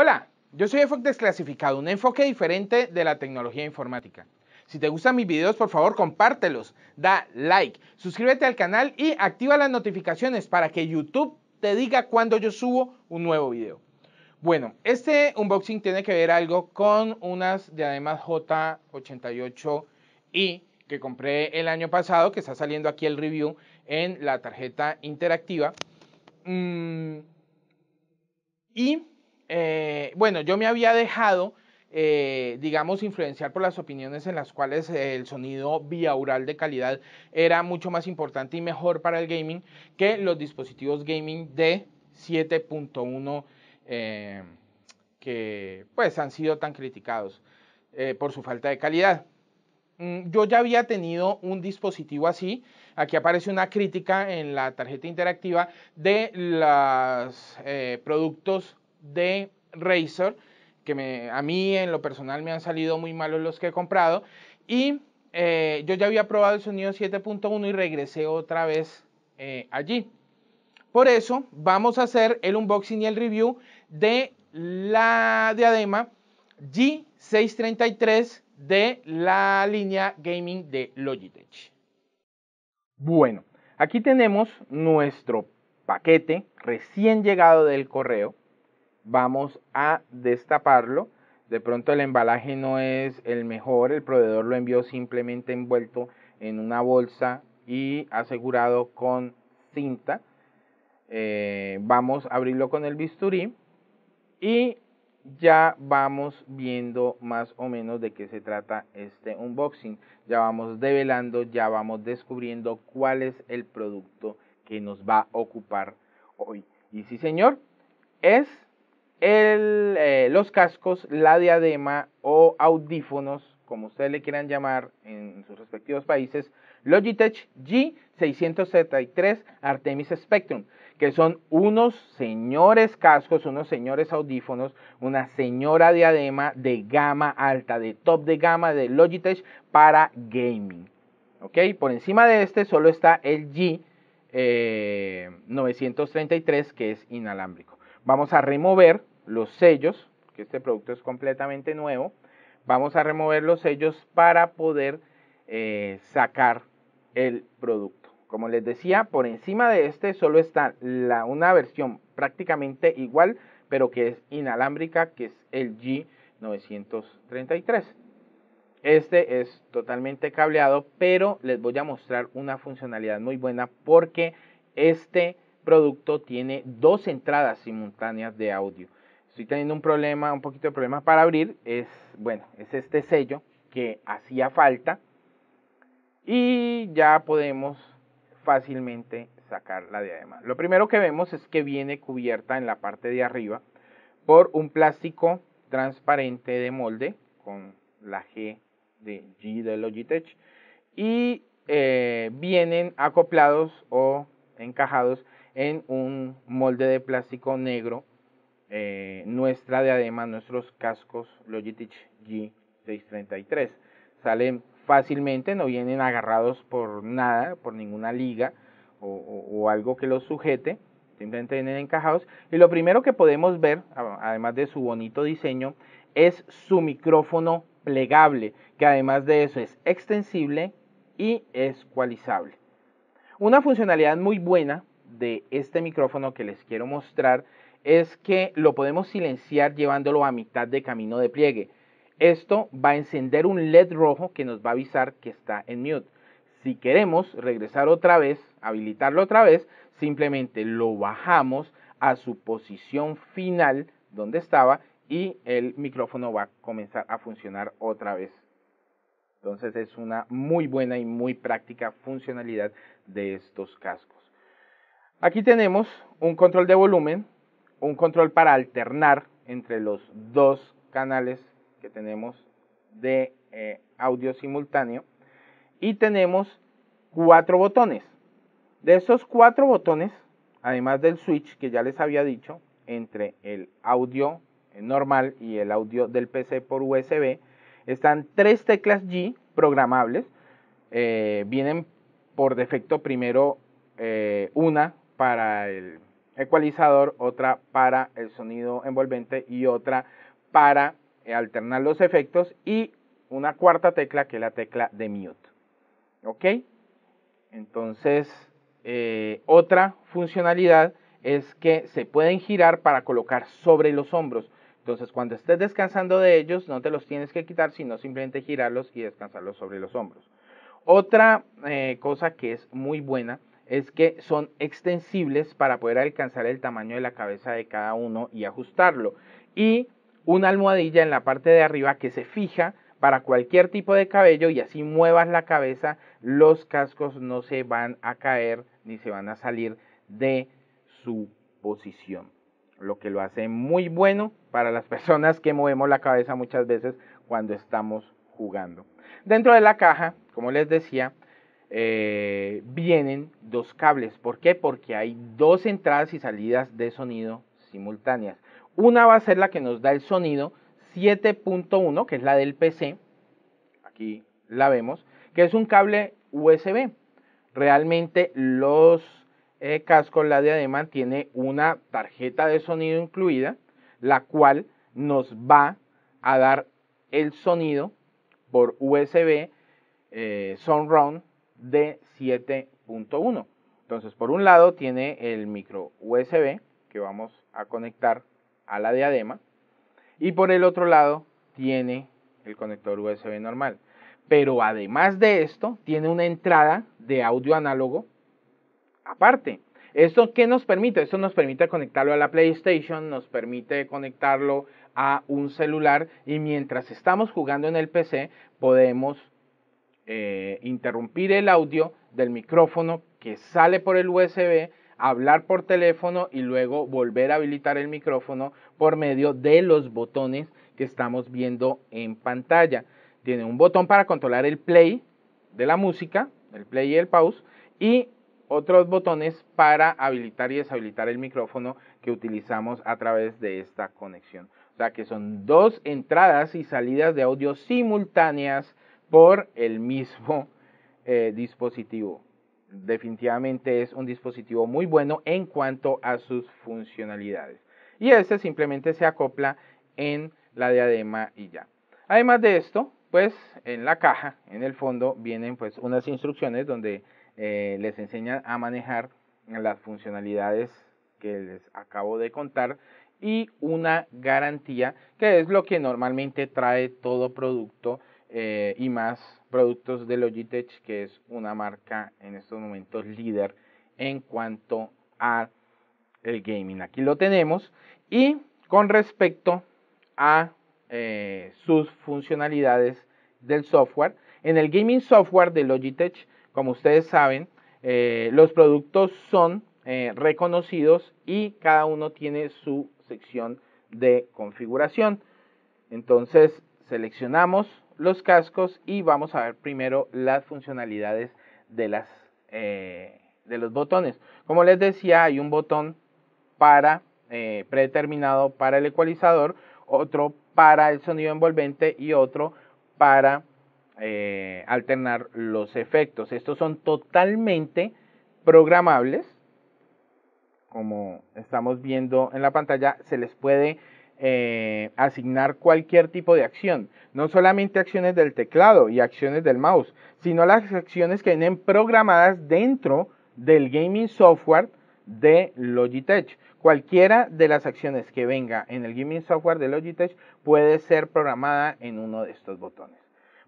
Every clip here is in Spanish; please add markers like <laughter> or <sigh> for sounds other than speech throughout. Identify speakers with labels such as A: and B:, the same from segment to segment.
A: Hola, yo soy Efoc Desclasificado, un enfoque diferente de la tecnología informática. Si te gustan mis videos, por favor, compártelos, da like, suscríbete al canal y activa las notificaciones para que YouTube te diga cuando yo subo un nuevo video. Bueno, este unboxing tiene que ver algo con unas de además J88i que compré el año pasado, que está saliendo aquí el review en la tarjeta interactiva. Mm, y eh, bueno, yo me había dejado, eh, digamos, influenciar por las opiniones en las cuales eh, el sonido oral de calidad era mucho más importante y mejor para el gaming que los dispositivos gaming de 7.1 que pues han sido tan criticados por su falta de calidad mm, yo ya había tenido un dispositivo así. Aquí aparece una crítica en la tarjeta interactiva de los productos de Razer, que a mí en lo personal me han salido muy malos los que he comprado. Y eh, yo ya había probado el sonido 7.1 y regresé otra vez eh, allí. Por eso vamos a hacer el unboxing y el review de la diadema G633 de la línea gaming de Logitech. Bueno, aquí tenemos nuestro paquete recién llegado del correo vamos a destaparlo. De pronto el embalaje no es el mejor, el proveedor lo envió simplemente envuelto en una bolsa y asegurado con cinta. Eh, vamos a abrirlo con el bisturí y ya vamos viendo más o menos de qué se trata este unboxing. Ya vamos develando, ya vamos descubriendo cuál es el producto que nos va a ocupar hoy. Y sí, señor, es eh, los cascos, la diadema o audífonos, como ustedes le quieran llamar en sus respectivos países, Logitech G673 Artemis Spectrum, que son unos señores cascos, unos señores audífonos, una señora diadema de gama alta, de top de gama de Logitech para gaming. ¿Ok? Por encima de este solo está el G933 eh, que es inalámbrico. Vamos a remover los sellos, que este producto es completamente nuevo. Vamos a remover los sellos para poder eh, sacar el producto. Como les decía, por encima de este solo está la, una versión prácticamente igual, pero que es inalámbrica, que es el G933. Este es totalmente cableado, pero les voy a mostrar una funcionalidad muy buena porque este producto tiene dos entradas simultáneas de audio. Estoy teniendo un problema, un poquito de problema para abrir. Es, bueno, es este sello que hacía falta. Y ya podemos fácilmente sacarla de además Lo primero que vemos es que viene cubierta en la parte de arriba por un plástico transparente de molde con la G de G de Logitech y eh, vienen acoplados o encajados en un molde de plástico negro eh, nuestra nuestra además nuestros cascos Logitech G633. Salen fácilmente, no vienen agarrados por nada, por ninguna liga o, o algo que los sujete, simplemente vienen encajados. Y lo primero que podemos ver, además de su bonito diseño, es su micrófono plegable, que además de eso es extensible y es cualizable. Una funcionalidad muy buena de este micrófono que les quiero mostrar es que lo podemos silenciar llevándolo a mitad de camino de pliegue. Esto va a encender un LED rojo que nos va a avisar que está en mute. Si queremos regresar otra vez, habilitarlo otra vez, simplemente lo bajamos a su posición final donde estaba y el micrófono va a comenzar a funcionar otra vez. Entonces es una muy buena y muy práctica funcionalidad de estos cascos. Aquí tenemos un control de volumen, un control para alternar entre los dos canales que tenemos de eh, audio simultáneo y tenemos cuatro botones. De esos cuatro botones, además del switch que ya les había dicho, entre el audio eh, normal y el audio del PC por USB, están tres teclas G programables. Eh, vienen por defecto primero una para el ecualizador, otra para el sonido envolvente y otra para eh, alternar los efectos y una cuarta tecla que es la tecla de mute. ¿Ok? Entonces, eh, otra funcionalidad es que se pueden girar para colocar sobre los hombros. Entonces, cuando estés descansando de ellos, no te los tienes que quitar, sino simplemente girarlos y descansarlos sobre los hombros. Otra eh, cosa que es muy buena es que son extensibles para poder alcanzar el tamaño de la cabeza de cada uno y ajustarlo. Y una almohadilla en la parte de arriba que se fija para cualquier tipo de cabello y así muevas la cabeza, los cascos no se van a caer ni se van a salir de su posición. Lo que lo hace muy bueno para las <laughs> personas que movemos la cabeza muchas veces cuando estamos jugando. Dentro de la caja, como les decía, eh, vienen dos cables. ¿Por qué? Porque hay dos entradas y salidas de sonido simultáneas. Una va a ser la que nos da el sonido 7.1, que es la del PC. Aquí la vemos, que es un cable USB. Realmente los eh, cascos, la diadema, tiene una tarjeta de sonido incluida, la cual nos va a dar el sonido por USB eh, de 7.1. Entonces, por un lado tiene el micro USB que vamos a conectar a la diadema y por el otro lado tiene el conector USB normal. Pero además de esto, tiene una entrada de audio análogo aparte. ¿Esto que nos permite? Esto nos permite conectarlo a la PlayStation, nos permite conectarlo a un celular y mientras estamos jugando en el PC podemos eh, interrumpir el audio del micrófono que sale por el USB, hablar por teléfono y luego volver a habilitar el micrófono por medio de los botones que estamos viendo en pantalla. Tiene un botón para controlar el play de la música, el play y el pause, y otros botones para habilitar y deshabilitar el micrófono que utilizamos a través de esta conexión. O sea que son dos entradas y salidas de audio simultáneas por el mismo <laughs> eh, dispositivo. Definitivamente es un dispositivo muy bueno en cuanto a sus funcionalidades. Y este simplemente se acopla en la diadema y ya. Además de esto, pues en la caja, en el fondo, vienen pues unas instrucciones donde eh, les enseñan a manejar las funcionalidades que les acabo de contar y una garantía que es lo que normalmente trae todo producto eh, y más productos de Logitech, que es una marca en estos momentos líder en cuanto a el gaming. Aquí lo tenemos. Y con respecto a eh, sus funcionalidades del software, en el gaming software de Logitech, como ustedes saben, eh, los productos son reconocidos y cada uno tiene su sección de configuración. Entonces seleccionamos los cascos y vamos a ver primero las funcionalidades de, las, eh, de los botones. Como les decía, hay un botón para eh, predeterminado para el ecualizador, otro para el sonido envolvente y otro para eh, alternar los efectos. Estos son totalmente programables. Como estamos viendo en la pantalla, se les puede eh, asignar cualquier tipo de acción, no solamente acciones del teclado y acciones del mouse, sino las acciones que vienen programadas dentro del gaming software de Logitech. Cualquiera de las acciones que venga en el gaming software de Logitech puede ser programada en uno de estos botones.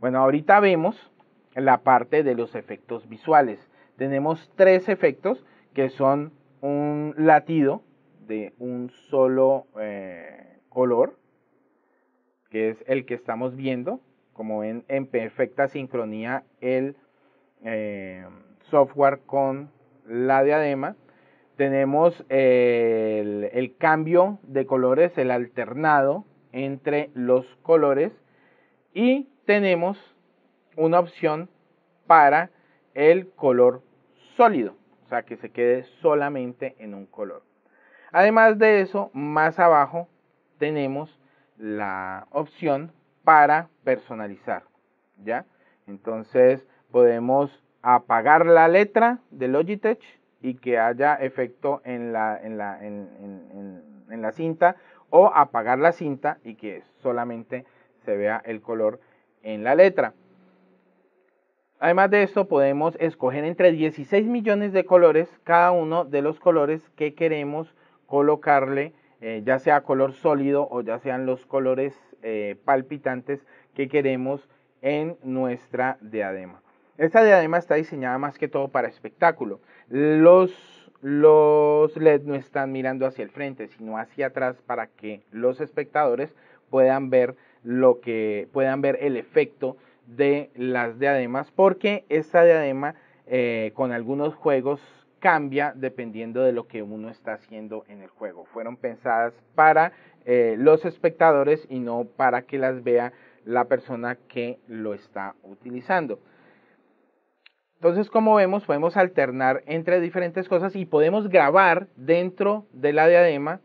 A: Bueno, ahorita vemos la parte de los efectos visuales. Tenemos tres efectos que son un latido de un solo eh, color, que es el que estamos viendo, como ven, en perfecta sincronía el eh, software con la diadema. Tenemos eh, el, el cambio de colores, el alternado entre los colores y tenemos una opción para el color sólido, o sea que se quede solamente en un color. Además de eso, más abajo tenemos la opción para personalizar, ¿ya? Entonces podemos apagar la letra de Logitech y que haya efecto en la, en la, en, la cinta o apagar la cinta y que solamente se vea el color en la letra. Además de esto podemos escoger entre 16 millones de colores cada uno de los colores que queremos colocarle eh, ya sea color sólido o ya sean los colores eh, palpitantes que queremos en nuestra diadema. Esta diadema está diseñada más que todo para espectáculo. Los, los LED no están mirando hacia el frente, sino hacia atrás para que los espectadores puedan ver lo que puedan ver el efecto de las diademas porque esta diadema eh, con algunos juegos cambia dependiendo de lo que uno está haciendo en el juego. Fueron pensadas para eh, los espectadores y no para que las vea la persona que lo está utilizando. Entonces, como vemos, podemos alternar entre diferentes cosas y podemos grabar dentro de la diadema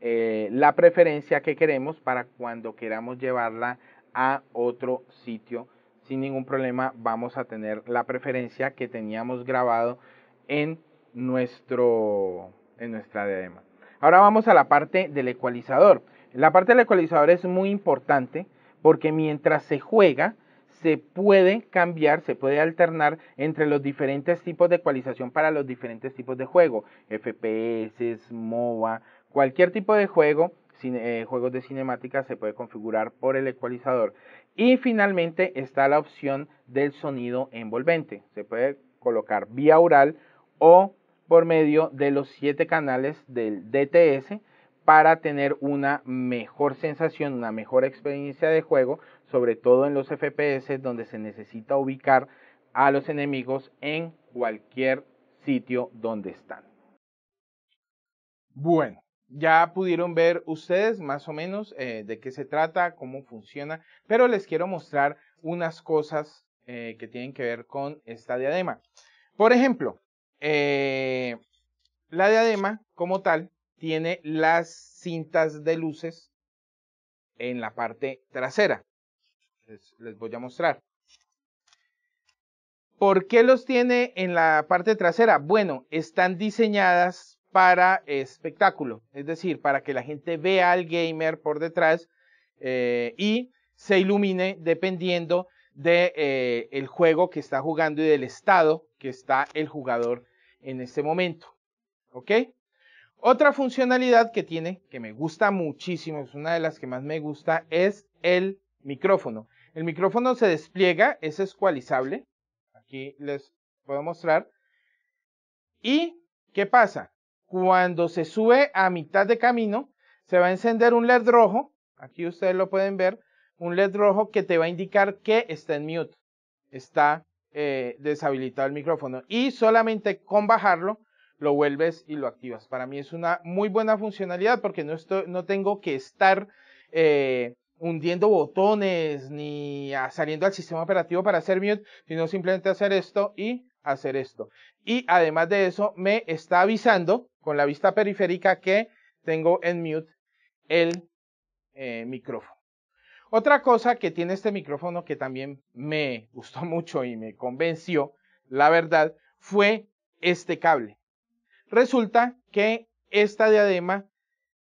A: eh, la preferencia que queremos para cuando queramos llevarla a otro sitio. Sin ningún problema vamos a tener la preferencia que teníamos grabado en nuestro, en nuestra diadema. Ahora vamos a la parte del ecualizador. La parte del ecualizador es muy importante porque mientras se juega, se puede cambiar, se puede alternar entre los diferentes tipos de ecualización para los diferentes tipos de juego, FPS, MOBA, cualquier tipo de juego, eh, juegos de cinemática se puede configurar por el ecualizador. Y finalmente está la opción del sonido envolvente, se puede colocar vía oral o por medio de los siete canales del DTS para tener una mejor sensación, una mejor experiencia de juego, sobre todo en los FPS donde se necesita ubicar a los enemigos en cualquier sitio donde están. Bueno, ya pudieron ver ustedes más o menos eh, de qué se trata, cómo funciona, pero les quiero mostrar unas cosas eh, que tienen que ver con esta diadema. Por ejemplo, eh, la diadema, como tal, tiene las cintas de luces en la parte trasera. Les, voy a mostrar. ¿Por qué los tiene en la parte trasera? Bueno, están diseñadas para espectáculo, es decir, para que la gente vea al gamer por detrás eh, y se ilumine dependiendo del de, eh, el juego que está jugando y del estado que está el jugador en este momento. ¿Ok? Otra funcionalidad que tiene, que me gusta muchísimo, es una de las que más me gusta, es el micrófono. El micrófono se despliega, es escualizable. Aquí les puedo mostrar. ¿Y qué pasa? Cuando se sube a mitad de camino, se va a encender un LED rojo. Aquí ustedes lo pueden ver un LED rojo que te va a indicar que está en mute, está eh, deshabilitado el micrófono. Y solamente con bajarlo lo vuelves y lo activas. Para mí es una muy buena funcionalidad porque no, estoy, no tengo que estar eh, hundiendo botones ni saliendo al sistema operativo para hacer mute, sino simplemente hacer esto y hacer esto. Y además de eso, me está avisando con la vista periférica que tengo en mute el eh, micrófono. Otra cosa que tiene este micrófono que también me <laughs> gustó mucho y me convenció, la verdad, fue este cable. Resulta que esta diadema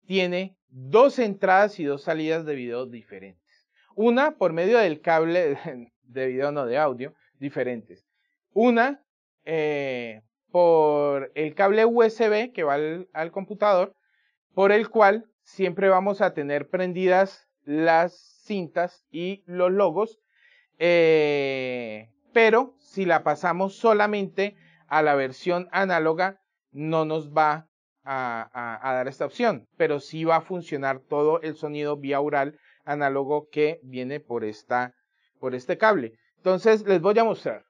A: tiene dos entradas y dos salidas de video diferentes. Una por medio del cable <laughs> de video, no de audio, diferentes. Una eh, por el cable USB que va al computador, por el cual siempre vamos a tener prendidas las cintas y los logos. Eh, pero si la pasamos solamente a la versión análoga, no nos va a, dar esta opción, pero sí va a funcionar todo el sonido vía oral análogo que viene por, esta, por este cable. Entonces les voy a mostrar.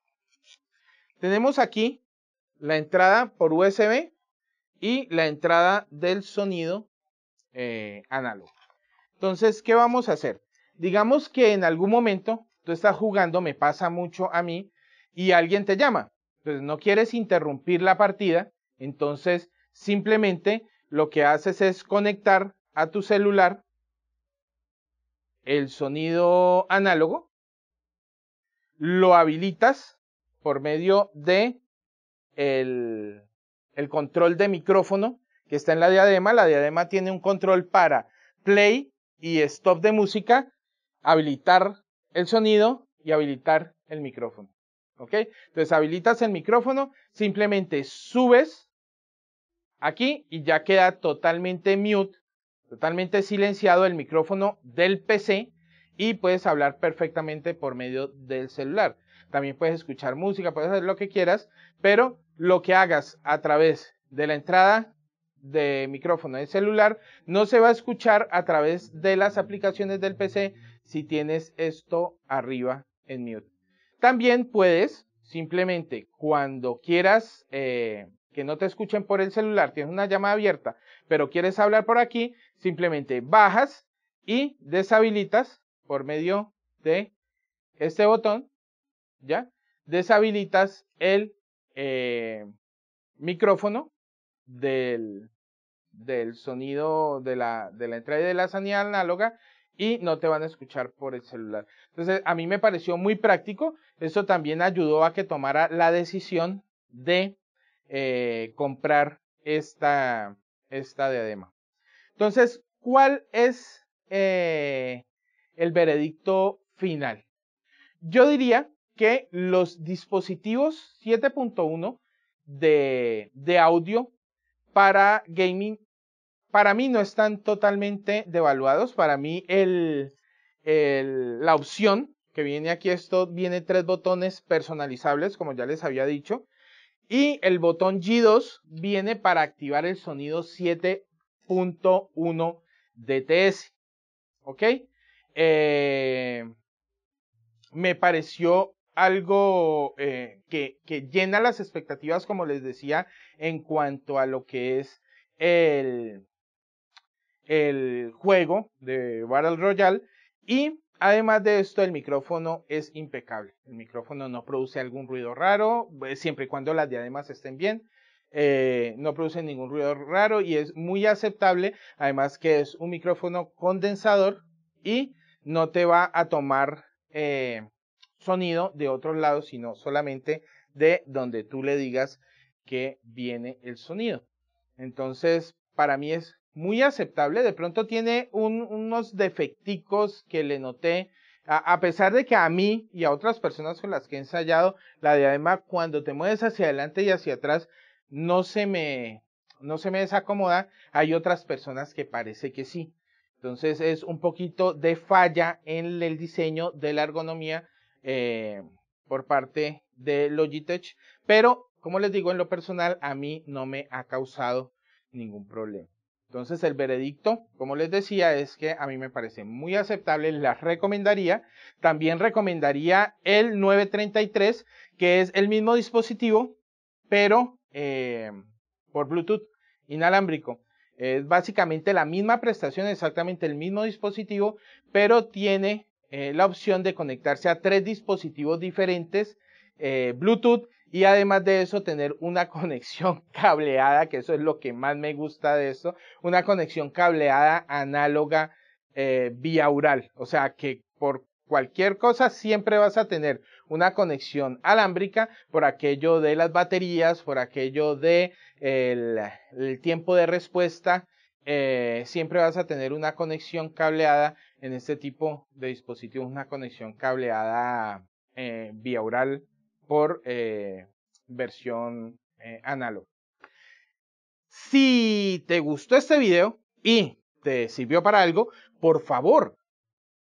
A: Tenemos aquí la entrada por USB y la entrada del sonido eh, análogo. Entonces, ¿qué vamos a hacer? digamos que en algún momento tú estás jugando, me pasa mucho a mí, y alguien te llama. Entonces no quieres interrumpir la partida, entonces simplemente lo que haces es conectar a tu celular el sonido análogo, lo habilitas por medio de el, el control de micrófono que está en la diadema. La diadema tiene un control para play y stop de música habilitar el sonido y habilitar el micrófono. ¿Ok? Entonces habilitas el micrófono, simplemente subes aquí y ya queda totalmente mute, totalmente silenciado el micrófono del PC y puedes hablar perfectamente por medio del celular. También puedes escuchar música, puedes hacer lo que quieras, pero lo que hagas a través de la entrada de micrófono de celular no se va a escuchar a través de las aplicaciones del PC, si tienes esto arriba en mute. También puedes simplemente cuando quieras eh, que no te escuchen por el celular, tienes una llamada abierta, pero quieres hablar por aquí, simplemente bajas y deshabilitas por medio de este botón, ¿ya? Deshabilitas el eh, micrófono del, del sonido de la, entrada de la señal análoga y no te van a escuchar por el celular. Entonces, a mí me pareció muy práctico. Eso también ayudó a que tomara la decisión de eh, comprar esta, esta diadema. Entonces, ¿cuál es eh, el veredicto final? Yo diría que los dispositivos 7.1 de, de audio para gaming para mí no están totalmente devaluados. Para mí el, la opción que viene aquí, esto viene tres botones personalizables, como ya les había dicho. Y el botón G2 viene para activar el sonido 7.1 DTS. ¿Ok? Eh, me pareció algo eh, que, que llena las expectativas, como les decía, en cuanto a lo que es el, el juego de Battle Royale y además de esto el micrófono es impecable. El micrófono no produce algún ruido raro, eh, siempre y cuando las diademas estén bien. Eh, no produce ningún ruido raro y es muy aceptable. Además que es un micrófono condensador y no te va a tomar eh, sonido de otros lados, sino solamente de donde tú le digas que viene el sonido. Entonces, para mí es muy aceptable. De pronto tiene unos defecticos que le noté. A, pesar de que a mí y a otras personas con las que he ensayado, la diadema cuando te mueves hacia adelante y hacia atrás no se me, no se me desacomoda. Hay otras personas que parece que sí. Entonces es un poquito de falla en el diseño de la ergonomía eh, por parte de Logitech. Pero, como les digo, en lo personal a mí no me ha causado ningún problema. Entonces el veredicto, como les decía, es que a mí me parece muy aceptable, la recomendaría. También recomendaría el 933, que es el mismo dispositivo, pero eh, por Bluetooth inalámbrico. Es básicamente la misma prestación, exactamente el mismo dispositivo, pero tiene eh, la opción de conectarse a tres dispositivos diferentes eh, Bluetooth y además de eso, tener una <laughs> conexión cableada, que eso es lo que más me gusta de esto, una conexión cableada análoga eh, vía oral. O sea, que por cualquier cosa siempre vas a tener una conexión alámbrica por aquello de las baterías, por aquello de el, tiempo de respuesta. Eh, siempre vas a tener una conexión cableada en este tipo de dispositivos, una conexión cableada eh, vía oral por eh, versión eh, Si te gustó este video y te sirvió para algo, por favor,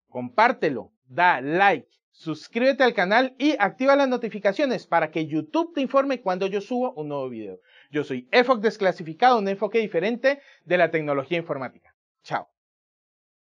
A: compártelo, da like, suscríbete al canal y activa las notificaciones para que YouTube te informe cuando yo subo un nuevo video. Yo soy EFOC Desclasificado, un enfoque diferente de la tecnología informática. Chao.